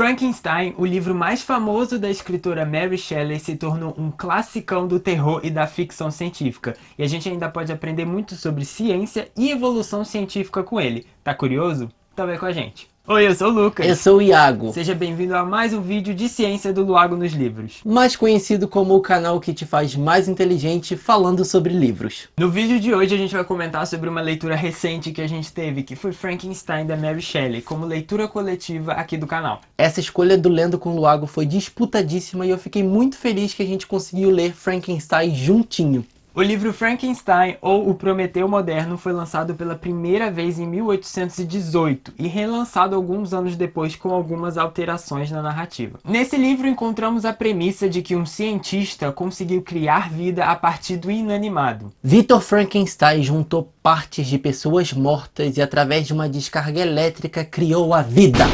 Frankenstein, o livro mais famoso da escritora Mary Shelley, se tornou um classicão do terror e da ficção científica, e a gente ainda pode aprender muito sobre ciência e evolução científica com ele. Tá curioso? Então vem com a gente. Oi, eu sou o Lucas. Eu sou o Iago. Seja bem-vindo a mais um vídeo de Ciência do Luago nos Livros. Mais conhecido como o canal que te faz mais inteligente falando sobre livros. No vídeo de hoje a gente vai comentar sobre uma leitura recente que a gente teve, que foi Frankenstein da Mary Shelley, como leitura coletiva aqui do canal. Essa escolha do Lendo com o Luago foi disputadíssima e eu fiquei muito feliz que a gente conseguiu ler Frankenstein juntinho. O livro Frankenstein ou O Prometeu Moderno foi lançado pela primeira vez em 1818 e relançado alguns anos depois com algumas alterações na narrativa. Nesse livro encontramos a premissa de que um cientista conseguiu criar vida a partir do inanimado. Victor Frankenstein juntou partes de pessoas mortas e através de uma descarga elétrica criou a vida.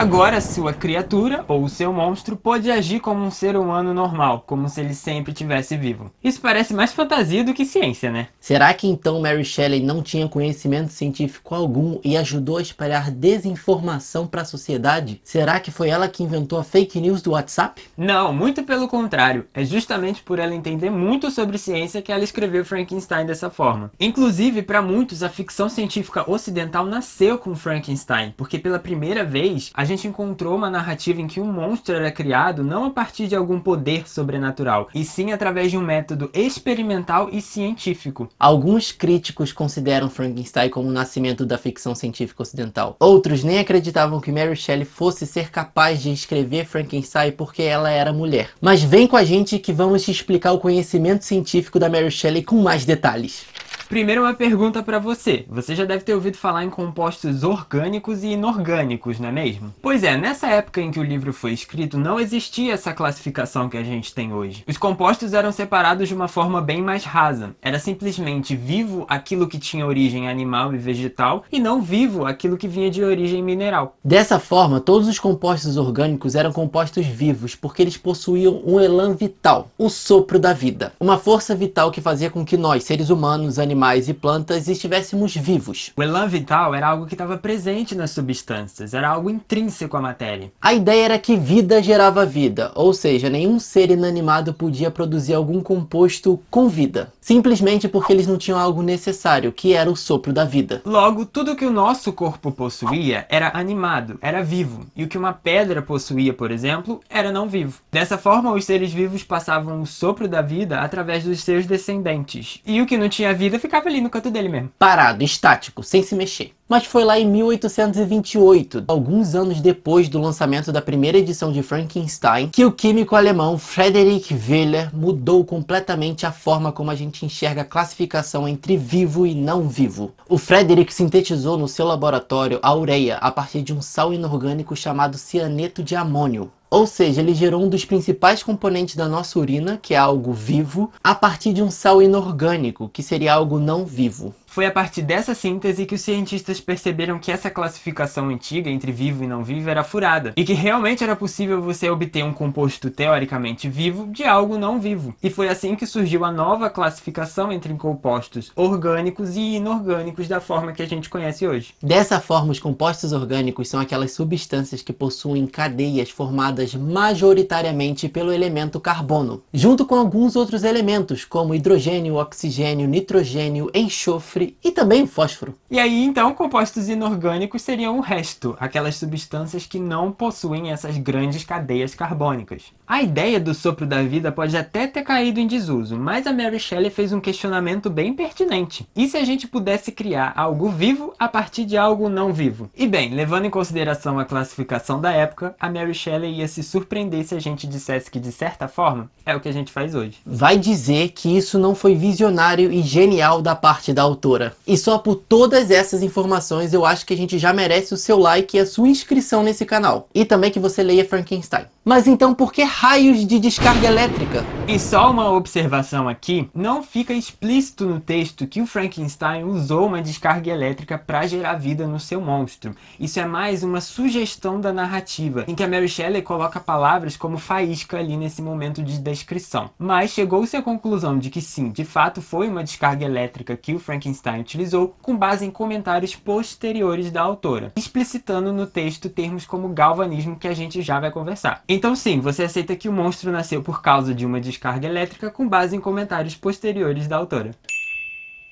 Agora, sua criatura ou o seu monstro pode agir como um ser humano normal, como se ele sempre tivesse vivo. Isso parece mais fantasia do que ciência, né? Será que então Mary Shelley não tinha conhecimento científico algum e ajudou a espalhar desinformação para a sociedade? Será que foi ela que inventou a fake news do WhatsApp? Não, muito pelo contrário. É justamente por ela entender muito sobre ciência que ela escreveu Frankenstein dessa forma. Inclusive, para muitos, a ficção científica ocidental nasceu com Frankenstein, porque pela primeira vez as gente encontrou uma narrativa em que um monstro era criado não a partir de algum poder sobrenatural, e sim através de um método experimental e científico. Alguns críticos consideram Frankenstein como o nascimento da ficção científica ocidental. Outros nem acreditavam que Mary Shelley fosse ser capaz de escrever Frankenstein porque ela era mulher. Mas vem com a gente que vamos te explicar o conhecimento científico da Mary Shelley com mais detalhes. Primeiro uma pergunta para você. Você já deve ter ouvido falar em compostos orgânicos e inorgânicos, não é mesmo? Pois é, nessa época em que o livro foi escrito, não existia essa classificação que a gente tem hoje. Os compostos eram separados de uma forma bem mais rasa. Era simplesmente vivo aquilo que tinha origem animal e vegetal e não vivo aquilo que vinha de origem mineral. Dessa forma, todos os compostos orgânicos eram compostos vivos porque eles possuíam um elan vital, o sopro da vida, uma força vital que fazia com que nós, seres humanos, animais animais e plantas estivéssemos vivos. O elan vital era algo que estava presente nas substâncias, era algo intrínseco à matéria. A ideia era que vida gerava vida, ou seja, nenhum ser inanimado podia produzir algum composto com vida simplesmente porque eles não tinham algo necessário, que era o sopro da vida. Logo, tudo que o nosso corpo possuía era animado, era vivo, e o que uma pedra possuía, por exemplo, era não vivo. Dessa forma, os seres vivos passavam o sopro da vida através dos seus descendentes, e o que não tinha vida ficava ali no canto dele mesmo. Parado, estático, sem se mexer mas foi lá em 1828, alguns anos depois do lançamento da primeira edição de Frankenstein, que o químico alemão Friedrich Wöhler mudou completamente a forma como a gente enxerga a classificação entre vivo e não vivo. O Friedrich sintetizou no seu laboratório a ureia a partir de um sal inorgânico chamado cianeto de amônio, ou seja, ele gerou um dos principais componentes da nossa urina, que é algo vivo, a partir de um sal inorgânico, que seria algo não vivo. Foi a partir dessa síntese que os cientistas perceberam que essa classificação antiga entre vivo e não vivo era furada, e que realmente era possível você obter um composto teoricamente vivo de algo não vivo. E foi assim que surgiu a nova classificação entre compostos orgânicos e inorgânicos da forma que a gente conhece hoje. Dessa forma, os compostos orgânicos são aquelas substâncias que possuem cadeias formadas majoritariamente pelo elemento carbono, junto com alguns outros elementos, como hidrogênio, oxigênio, nitrogênio, enxofre e também o fósforo. E aí, então, compostos inorgânicos seriam o resto, aquelas substâncias que não possuem essas grandes cadeias carbônicas. A ideia do sopro da vida pode até ter caído em desuso, mas a Mary Shelley fez um questionamento bem pertinente. E se a gente pudesse criar algo vivo a partir de algo não vivo? E bem, levando em consideração a classificação da época, a Mary Shelley ia se surpreender se a gente dissesse que, de certa forma, é o que a gente faz hoje. Vai dizer que isso não foi visionário e genial da parte da autora e só por todas essas informações eu acho que a gente já merece o seu like e a sua inscrição nesse canal. E também que você leia Frankenstein. Mas então por que raios de descarga elétrica? E só uma observação aqui, não fica explícito no texto que o Frankenstein usou uma descarga elétrica para gerar vida no seu monstro. Isso é mais uma sugestão da narrativa, em que a Mary Shelley coloca palavras como faísca ali nesse momento de descrição. Mas chegou-se à conclusão de que sim, de fato foi uma descarga elétrica que o Frankenstein utilizou, com base em comentários posteriores da autora, explicitando no texto termos como galvanismo que a gente já vai conversar. Então, sim, você aceita que o monstro nasceu por causa de uma descarga elétrica com base em comentários posteriores da autora.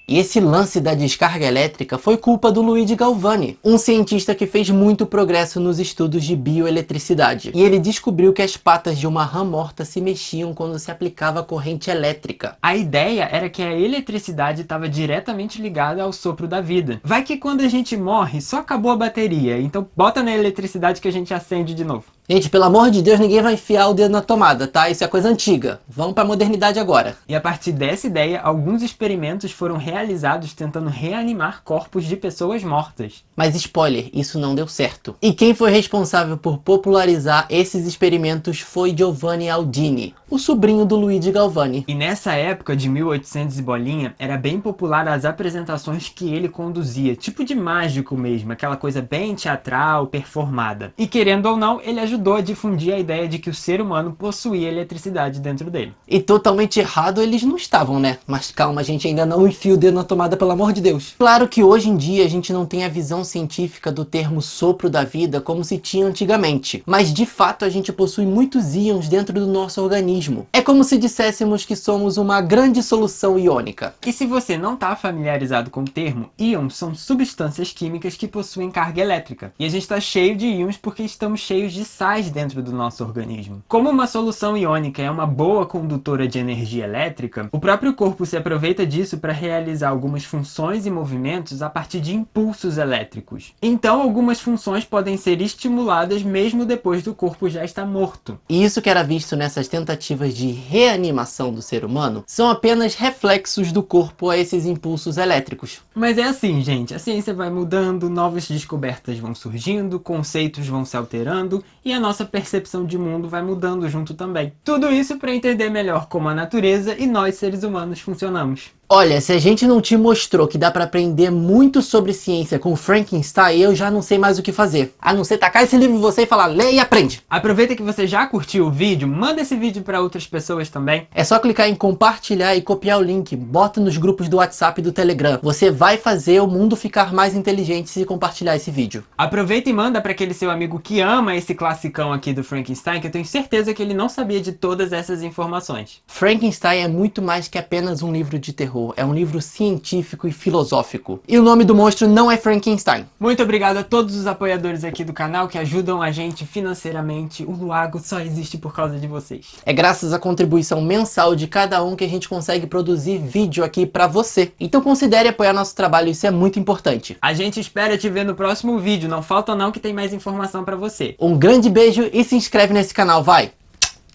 E esse lance da descarga elétrica foi culpa do Luigi Galvani, um cientista que fez muito progresso nos estudos de bioeletricidade. E ele descobriu que as patas de uma rã morta se mexiam quando se aplicava corrente elétrica. A ideia era que a eletricidade estava diretamente ligada ao sopro da vida. Vai que quando a gente morre, só acabou a bateria, então bota na eletricidade que a gente acende de novo. Gente, pelo amor de Deus, ninguém vai enfiar o dedo na tomada, tá? Isso é coisa antiga. Vamos para modernidade agora. E a partir dessa ideia, alguns experimentos foram realizados tentando reanimar corpos de pessoas mortas. Mas spoiler, isso não deu certo. E quem foi responsável por popularizar esses experimentos foi Giovanni Aldini, o sobrinho do Luigi Galvani. E nessa época de 1800 e bolinha, era bem popular as apresentações que ele conduzia, tipo de mágico mesmo, aquela coisa bem teatral, performada. E querendo ou não, ele ajudou ajudou a difundir a ideia de que o ser humano possuía eletricidade dentro dele. E totalmente errado eles não estavam, né? Mas calma, a gente ainda não enfia o dedo na tomada, pelo amor de Deus. Claro que hoje em dia a gente não tem a visão científica do termo sopro da vida como se tinha antigamente, mas de fato a gente possui muitos íons dentro do nosso organismo. É como se disséssemos que somos uma grande solução iônica. E se você não está familiarizado com o termo, íons são substâncias químicas que possuem carga elétrica. E a gente está cheio de íons porque estamos cheios de sal dentro do nosso organismo. Como uma solução iônica é uma boa condutora de energia elétrica, o próprio corpo se aproveita disso para realizar algumas funções e movimentos a partir de impulsos elétricos. Então, algumas funções podem ser estimuladas mesmo depois do corpo já estar morto. E isso que era visto nessas tentativas de reanimação do ser humano são apenas reflexos do corpo a esses impulsos elétricos. Mas é assim, gente, a ciência vai mudando, novas descobertas vão surgindo, conceitos vão se alterando e a nossa percepção de mundo vai mudando junto também. Tudo isso para entender melhor como a natureza e nós seres humanos funcionamos. Olha, se a gente não te mostrou que dá para aprender muito sobre ciência com Frankenstein, eu já não sei mais o que fazer. A não ser tacar esse livro em você e falar, lê e aprende. Aproveita que você já curtiu o vídeo, manda esse vídeo para outras pessoas também. É só clicar em compartilhar e copiar o link. Bota nos grupos do WhatsApp e do Telegram. Você vai fazer o mundo ficar mais inteligente se compartilhar esse vídeo. Aproveita e manda para aquele seu amigo que ama esse classicão aqui do Frankenstein, que eu tenho certeza que ele não sabia de todas essas informações. Frankenstein é muito mais que apenas um livro de terror terror, é um livro científico e filosófico. E o nome do monstro não é Frankenstein. Muito obrigado a todos os apoiadores aqui do canal que ajudam a gente financeiramente. O Luago só existe por causa de vocês. É graças à contribuição mensal de cada um que a gente consegue produzir vídeo aqui para você. Então considere apoiar nosso trabalho, isso é muito importante. A gente espera te ver no próximo vídeo, não falta não que tem mais informação para você. Um grande beijo e se inscreve nesse canal, vai!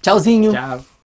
Tchauzinho! Tchau!